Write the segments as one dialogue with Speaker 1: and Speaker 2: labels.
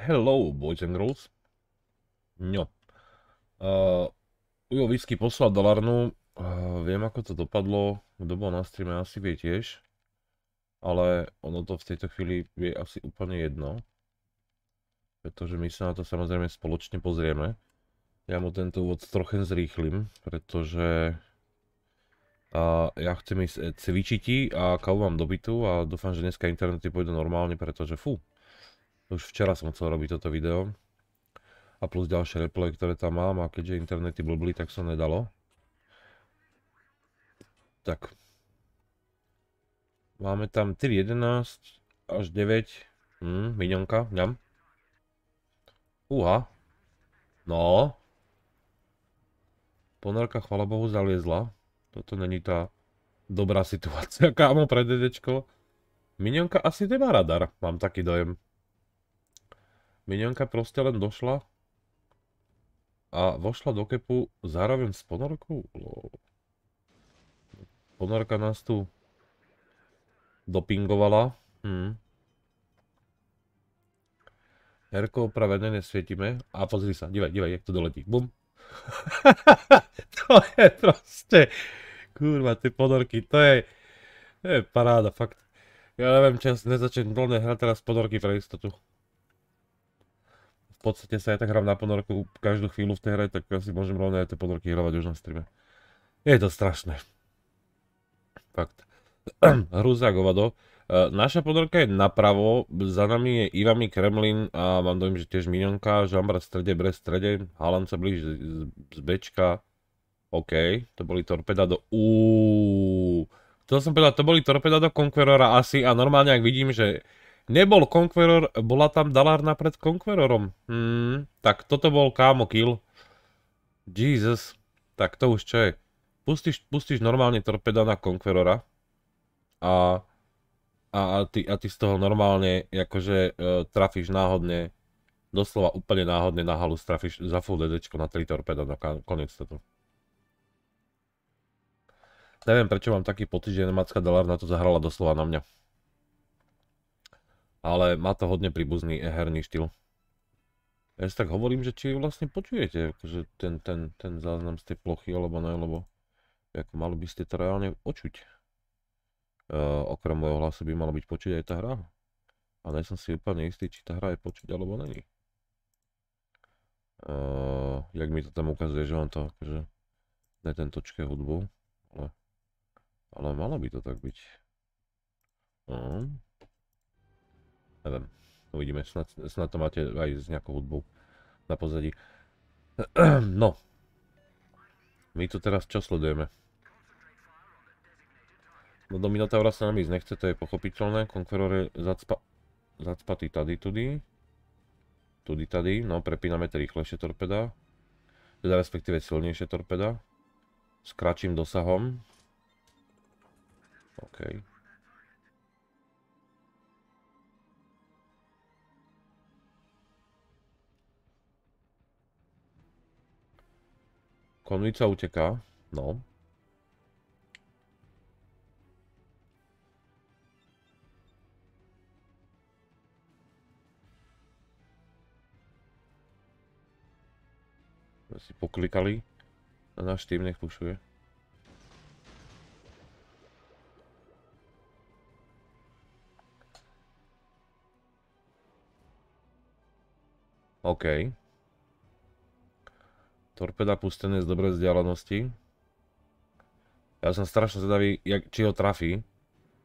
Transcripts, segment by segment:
Speaker 1: Hello, boys and girls. No. Ujo Whisky poslal dolárnu. Uh, viem, ako to dopadlo. Kto bol na streame, asi vie tiež. Ale ono to v tejto chvíli je asi úplne jedno. Pretože my sa na to samozrejme spoločne pozrieme. Ja mu tento úvod trochu zrýchlim, pretože a ja chcem ísť e, cvičiti a kávu mám dobytu a dúfam, že dneska internety pôjdu normálne, pretože fú, už včera som chcel robiť toto video. A plus ďalšie replay, ktoré tam mám. A keďže internety blblí, tak sa nedalo. Tak. Máme tam 3.11 až 9. Hm, minionka, ňam. Uha. No. Ponorka chvala bohu, zaliezla. Toto není tá dobrá situácia, kámo, pre dedečko. Minionka asi nemá radar, mám taký dojem. Minionka proste len došla a vošla do kepu zároveň s ponorkou? Ponorka nás tu dopingovala. Hm. Herko opravené nesvietime. A pozri sa, divaj, divaj, jak to doletí. Bum. to je proste... Kurva, tie ponorky, to je... To je paráda, fakt. Ja neviem, či ja nezačnem plne hrať teraz ponorky pre istotu podstate sa aj tak hrám na ponorku každú chvíľu v tej hre, tak asi môžem rovne aj tie ponorky hľadať už na streame. Je to strašné. Fakt. Hruzák za e, Naša ponorka je napravo, za nami je Ivami Kremlin a mám dojím, že tiež Minionka, Žambra v strede, Brez v strede, Haaland sa blíž z, Bčka. OK, to boli torpeda do... Uuuu. Chcel som povedať, to boli torpeda do Conquerora asi a normálne ak vidím, že Nebol Conqueror, bola tam Dalarna pred Conquerorom. Hmm, tak toto bol kámo kill. Jesus. Tak to už čo je. Pustíš, pustíš normálne torpeda na Conquerora. A, a, a, ty, a ty z toho normálne akože e, trafíš náhodne doslova úplne náhodne na halu strafíš za full dedečko na 3 torpeda na no koniec toto. Neviem prečo mám taký pocit, že nemacka Dalarna na to zahrala doslova na mňa ale má to hodne príbuzný e, herný štýl. Ja si tak hovorím, že či vlastne počujete že akože ten, ten, ten záznam z tej plochy, alebo ne, lebo ako mali by ste to reálne počuť. E, okrem môjho hlasu by mala byť počuť aj tá hra. A nie som si úplne istý, či tá hra je počuť alebo není. E, jak mi to tam ukazuje, že mám to akože netentočke hudbu, ale, ale malo by to tak byť. No. Neviem. Uvidíme, snad, snad to máte aj s nejakou hudbou na pozadí. No. My tu teraz čo sledujeme? No do Minotaura sa nám ísť nechce, to je pochopiteľné. Conqueror je zacpa... zacpatý tady, tudy. Tudy, tady. No, prepíname tie rýchlejšie torpeda. Teda respektíve silnejšie torpeda. S kratším dosahom. OK. Konvica uteká. No. Sme si poklikali. A náš tým nech pušuje. OK. Torpeda pustené z dobrej vzdialenosti. Ja som strašne zvedavý, jak, či ho trafí.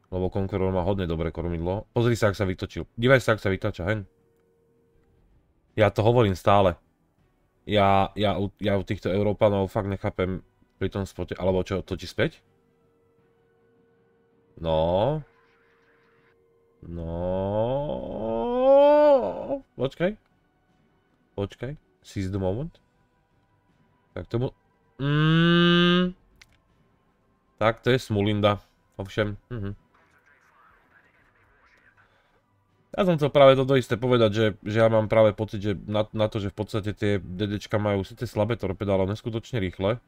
Speaker 1: Lebo Conqueror má hodne dobré kormidlo. Pozri sa, ak sa vytočil. Dívaj sa, ak sa vytača, hen. Ja to hovorím stále. Ja, ja, u, ja u týchto Európanov fakt nechápem pri tom spote. Alebo čo, točí späť? No. No. Počkaj. Počkaj. Seize the moment. Tak to bol... Mm. Tak to je Smulinda. Ovšem. Mhm. Ja som chcel práve toto isté povedať, že, že ja mám práve pocit, že na, na to, že v podstate tie DDčka majú síce slabé torpeda, ale neskutočne rýchle.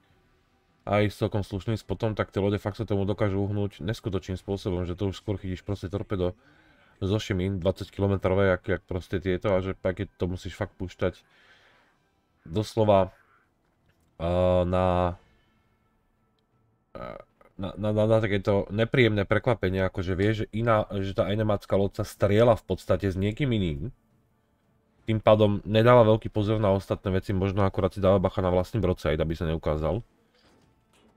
Speaker 1: Aj s celkom slušným spotom, tak tie lode fakt sa tomu dokážu uhnúť neskutočným spôsobom, že to už skôr chytíš proste torpedo zo šimín 20 km, jak, jak proste tieto a že pak to musíš fakt púšťať doslova Eh, eh, na, na, na, na, takéto nepríjemné prekvapenie, akože vie, že, iná, že tá enemacká loď sa striela v podstate s niekým iným. Tým pádom nedáva veľký pozor na ostatné veci, možno akurát si dáva bacha na vlastný brocajt, aby sa neukázal.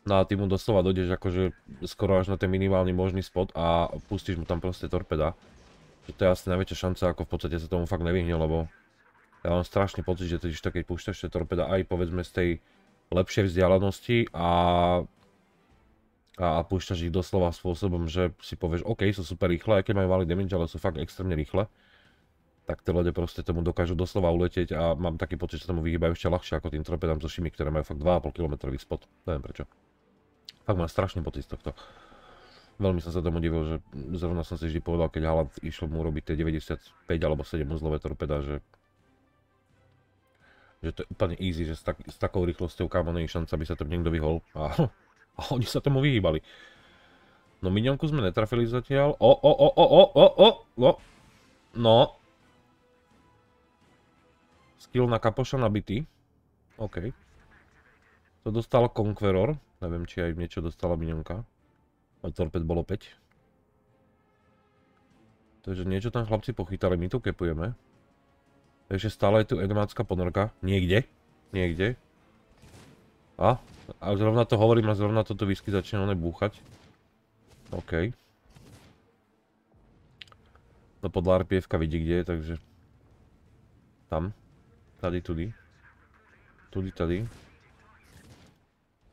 Speaker 1: No a ty mu doslova dojdeš akože skoro až na ten minimálny možný spot a pustíš mu tam proste torpeda. Že to je asi najväčšia šanca, ako v podstate sa tomu fakt nevyhne, lebo ja mám strašný pocit, že totiž to, keď púšťaš tie torpeda aj povedzme z tej lepšie vzdialenosti a, a púšťaš ich doslova spôsobom, že si povieš, OK, sú super rýchle, aj keď majú malý damage, ale sú fakt extrémne rýchle, tak tie lode proste tomu dokážu doslova uletieť a mám taký pocit, že tomu vyhýbajú ešte ľahšie ako tým tropedám so šimi, ktoré majú fakt 2,5 km spot. Neviem prečo. Fakt mám strašný pocit z tohto. Veľmi som sa tomu divil, že zrovna som si vždy povedal, keď Haaland išiel mu robiť tie 95 alebo 7 uzlové torpeda, že že to je úplne easy, že s, tak, s takou rýchlosťou kámo nie je šanca, aby sa tam niekto vyhol a, a oni sa tomu vyhýbali. No minionku sme netrafili zatiaľ. O, o, o, o, o, o, o, o. No. no. Skill na kapoša nabitý. OK. To dostal Conqueror. Neviem, či aj niečo dostala minionka. Ale torped bolo 5. Takže niečo tam chlapci pochytali, my tu kepujeme. Takže stále je tu endomácká ponorka. Niekde. Niekde. A? A zrovna to hovorím a zrovna toto whisky začne one búchať. OK. No podľa rpf vidí, kde je, takže... Tam. Tady, tudy. Tudy, tady.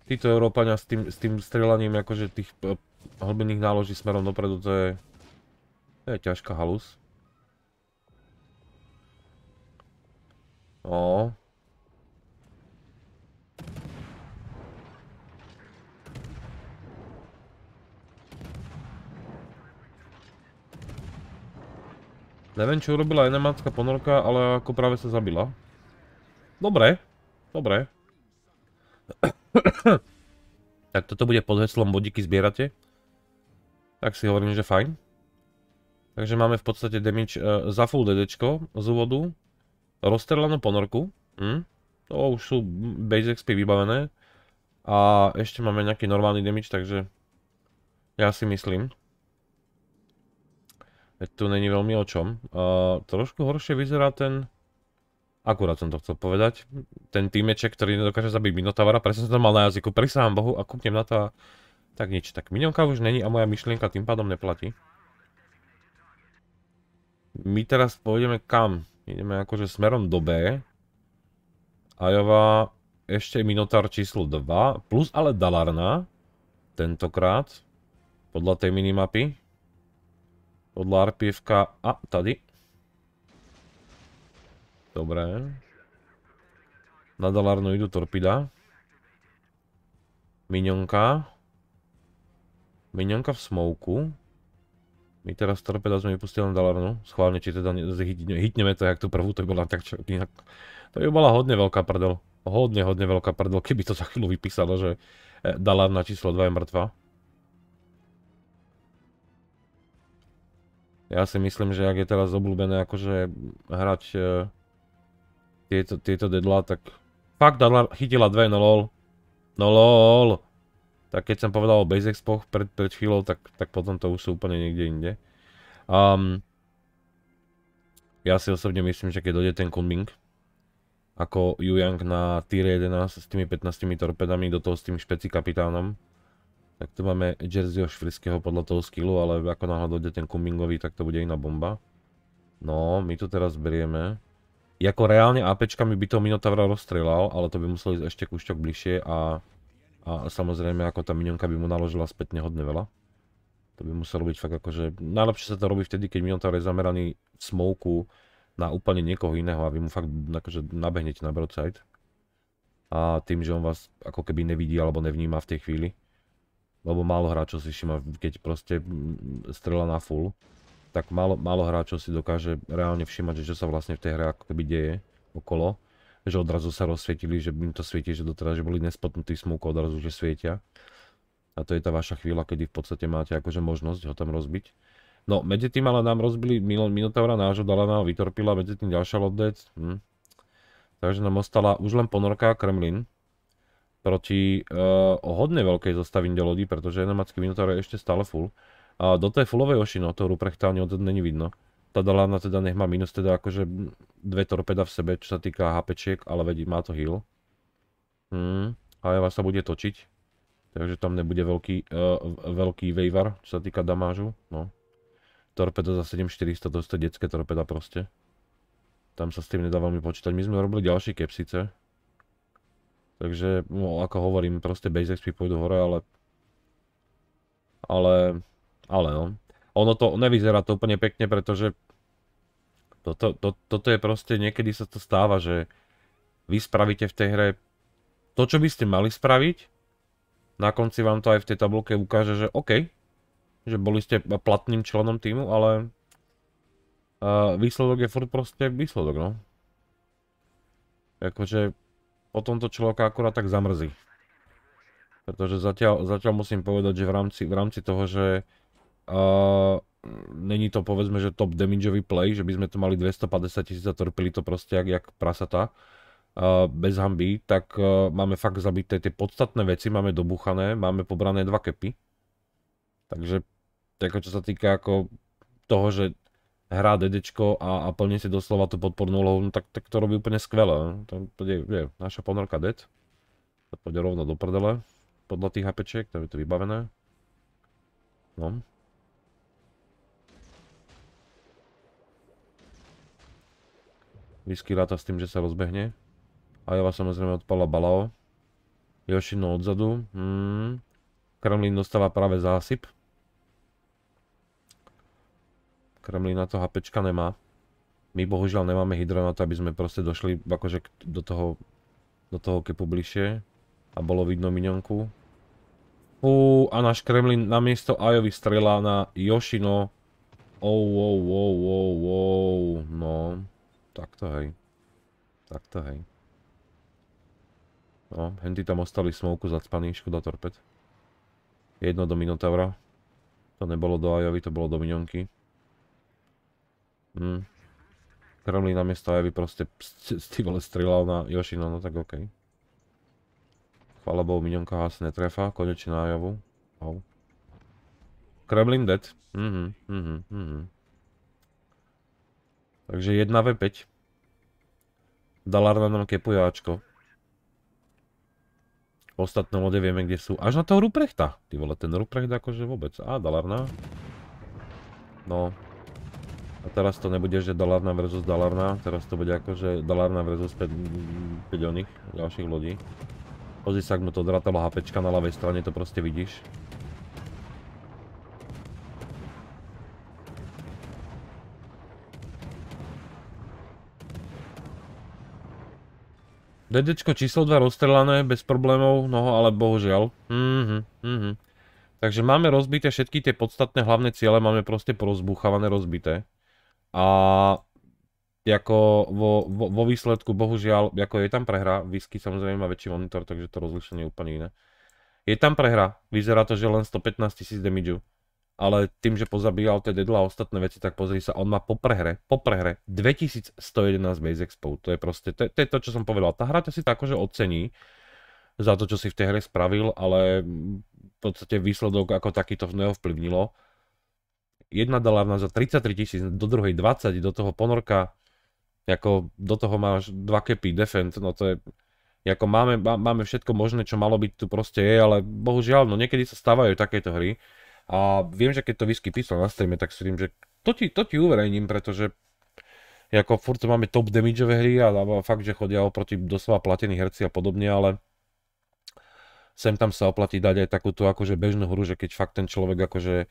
Speaker 1: Títo Európania s tým, s tým strelaním akože tých eh, hlbených náloží smerom dopredu, to je... To je ťažká halus. No. Neviem, čo urobila jedna ponorka, ale ako práve sa zabila. Dobre, dobre. tak toto bude pod heslom bodiky zbierate. Tak si hovorím, že fajn. Takže máme v podstate damage eh, za full dedečko z úvodu rozstrelanú ponorku. Hm? To už sú base XP vybavené. A ešte máme nejaký normálny damage, takže ja si myslím. Veď tu není veľmi o čom. Uh, trošku horšie vyzerá ten... Akurát som to chcel povedať. Ten týmeček, ktorý nedokáže zabiť Minotavara. presne som to mal na jazyku. Prisávam Bohu a kúpnem na to a... Tak nič, tak minionka už není a moja myšlienka tým pádom neplatí. My teraz pôjdeme kam? Ideme akože smerom do B. Ajova, ešte Minotaur číslo 2, plus ale Dalarna, tentokrát, podľa tej minimapy. Podľa RPFK. a tady. Dobre. Na Dalarnu idú torpida. Minionka. Minionka v smoku. My teraz torpeda sme vypustili len Dalarnu, schválne, či teda hitneme to, jak tú prvú, to by bola tak čo, inak. To by bola hodne veľká prdel. Hodne, hodne veľká prdel, keby to za chvíľu vypísalo, že e, Dalarna číslo 2 je mŕtva. Ja si myslím, že ak je teraz obľúbené akože hrať e, tieto, deadla, tak fakt chytila dve, no lol. No lol tak keď som povedal o base Expo pred, pred chvíľou, tak, tak potom to už sú úplne niekde inde. Um, ja si osobne myslím, že keď dojde ten Kunming, ako Yang na tier 11 s tými 15 torpedami, do toho s tým špeci kapitánom, tak tu máme Jerseyho Švrského podľa toho skillu, ale ako náhle dojde ten Kunmingový, tak to bude iná bomba. No, my to teraz berieme. Jako reálne APčkami by to Minotaura rozstrelal, ale to by musel ísť ešte kúšťok bližšie a a samozrejme, ako tá minionka by mu naložila spätne hodne veľa. To by muselo byť fakt akože... Najlepšie sa to robí vtedy, keď tá je zameraný v smoku na úplne niekoho iného a vy mu fakt akože nabehnete na broadside. A tým, že on vás ako keby nevidí alebo nevníma v tej chvíli. Lebo málo hráčov si všimá, keď proste strela na full, tak málo, málo hráčov si dokáže reálne všimať, že čo sa vlastne v tej hre ako keby deje okolo že odrazu sa rozsvietili, že im to svieti, že doteraz, že boli nespotnutí smúk, odrazu, že svietia. A to je tá vaša chvíľa, kedy v podstate máte akože možnosť ho tam rozbiť. No, medzi tým ale nám rozbili Minotaura nášho nám vytorpila medzi tým ďalšia loddec. Hm. Takže nám ostala už len ponorka a Kremlin proti uh, e, hodne veľkej do lodi, pretože jednomacký Minotaur je ešte stále full. A do tej fullovej oši, no to ruprechtávne není vidno tá Dalana teda nech má minus teda akože dve torpeda v sebe, čo sa týka HPčiek, ale vedí, má to heal. Hmm, Eva sa bude točiť, takže tam nebude veľký, uh, veľký waiver, čo sa týka damážu, no. Torpeda za 7400, to je to detské torpeda proste. Tam sa s tým nedá veľmi počítať. My sme robili ďalšie kepsice. Takže, no, ako hovorím, proste base XP pôjdu hore, ale... Ale... Ale no ono to nevyzerá to úplne pekne, pretože toto, to, toto je proste, niekedy sa to stáva, že vy spravíte v tej hre to, čo by ste mali spraviť, na konci vám to aj v tej tabulke ukáže, že OK, že boli ste platným členom týmu, ale uh, výsledok je furt proste výsledok, no. Akože potom to človeka akurát tak zamrzí. Pretože zatiaľ, zatiaľ musím povedať, že v rámci, v rámci toho, že Uh, není to povedzme, že top damageový play, že by sme to mali 250 tisíc a trpili to proste jak, jak prasata uh, bez hamby, tak uh, máme fakt zabité tie podstatné veci, máme dobuchané, máme pobrané dva kepy. Takže tako, čo sa týka ako toho, že hrá dedečko a, a plní si doslova tú podpornú lohu, no tak, tak to robí úplne skvelé. No. To, to je, je naša ponorka dead. To pôjde rovno do prdele. Podľa tých HPček, tam je to vybavené. No. Whisky ráta s tým, že sa rozbehne. A Ajova samozrejme odpala Balao. Jošino odzadu. Hmm. Kremlin dostáva práve zásyp. Kremlin na to HPčka nemá. My bohužiaľ nemáme hydro na to, aby sme proste došli akože do toho, do toho kepu bližšie. A bolo vidno minionku. Fú, a náš Kremlin namiesto Ajovi strelá na Yoshino. Oh, wow, wow, wow, wow, no. Tak to hej. Tak to hej. No, henty tam ostali smouku zacpaný, škoda torped. Jedno do Minotaura. To nebolo do Ajovy, to bolo do Minionky. Hm. Kremlí na miesto Ajovy proste ty vole strilal na jošino no tak okej. Fala Chvala bohu, Minionka asi netrefa, konečne na Ajovu. Kremlin dead. Mhm, mhm, mhm. Takže 1v5. Dalarna nám kepuje Ačko. Ostatné lode vieme, kde sú. Až na toho Ruprechta. Ty vole, ten Ruprecht akože vôbec. Á, Dalarna. No. A teraz to nebude, že Dalarna versus Dalarna. Teraz to bude akože Dalarna versus 5 oných ďalších lodí. Pozri sa, ak mu to odratalo HPčka na ľavej strane, to proste vidíš. DDčko číslo 2 rozstrelané, bez problémov, no ale bohužiaľ. Mhm, mhm. Takže máme rozbité všetky tie podstatné hlavné ciele, máme proste porozbúchavané, rozbité. A ako vo, vo, vo výsledku, bohužiaľ, ako je tam prehra, whisky samozrejme má väčší monitor, takže to rozlišenie je úplne iné. Je tam prehra, vyzerá to, že len 115 tisíc damage ale tým, že pozabíjal tie dedla a ostatné veci, tak pozri sa, on má po prehre, po prehre 2111 base expo. To je proste, to, to je to, čo som povedal. Tá hra ťa si tak že akože ocení za to, čo si v tej hre spravil, ale v podstate výsledok ako taký to neovplyvnilo. Jedna dalavna za 33 tisíc, do druhej 20, do toho ponorka, ako do toho máš 2 kepy defend, no to je, ako máme, máme všetko možné, čo malo byť tu proste je, ale bohužiaľ, no niekedy sa stávajú takéto hry, a viem, že keď to Whisky písal na streame, tak si tým, že to ti, to ti uverejním, pretože ako furt máme top damageové hry a, a fakt, že chodia oproti doslova platení herci a podobne, ale sem tam sa oplatí dať aj takúto akože bežnú hru, že keď fakt ten človek akože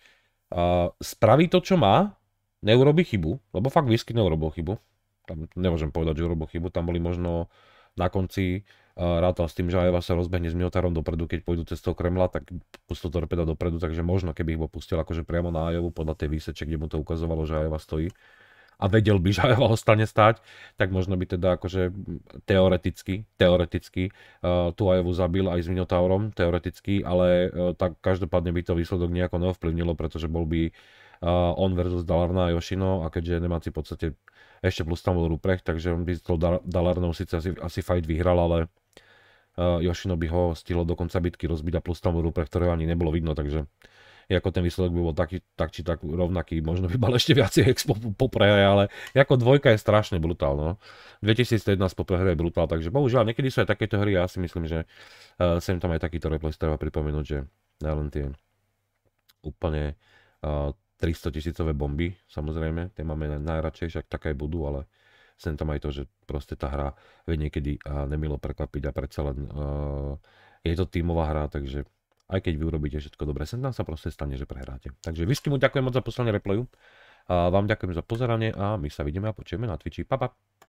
Speaker 1: uh, spraví to, čo má, neurobi chybu, lebo fakt Whisky neurobil chybu. Tam nemôžem povedať, že urobil chybu, tam boli možno na konci Eh, rátal s tým, že Ajeva sa rozbehne s Miotarom dopredu, keď pôjdu cez toho Kremla, tak pustil torpeda dopredu, takže možno keby ich ho pustil akože priamo na Ajevu podľa tej výseče, kde mu to ukazovalo, že Ajeva stojí a vedel by, že Ajeva ostane stať, tak možno by teda akože mm, teoreticky, teoreticky uh, tú Ajevu zabil aj s Minotaurom, teoreticky, ale uh, tak každopádne by to výsledok nejako neovplyvnilo, pretože bol by uh, on versus Dalarna a Yoshino a keďže nemáci v podstate ešte plus tam bol Ruprecht, takže on by s Dalarnou síce asi, asi fight vyhral, ale Eh, by ho stihlo do konca bitky rozbiť a plus tam pre ktorého ani nebolo vidno, takže ako ten výsledok by bol taký, tak či tak rovnaký, možno by mal ešte viacej expo po prehre, ale ako dvojka je strašne brutál, no. 2011 po prehre je brutál, takže bohužiaľ, niekedy sú aj takéto hry, ja si myslím, že uh, sem tam aj takýto replay treba pripomenúť, že ja len tie úplne uh, eh, 300 tisícové bomby, samozrejme, tie máme najradšej, však také budú, ale sem tam aj to, že proste tá hra vie niekedy a nemilo prekvapiť a predsa len uh, je to tímová hra, takže aj keď vy urobíte všetko dobre, sem tam sa proste stane, že prehráte. Takže Vyšky mu ďakujem moc za poslanie replayu, vám ďakujem za pozeranie a my sa vidíme a počujeme na Twitchi. Pa, pa.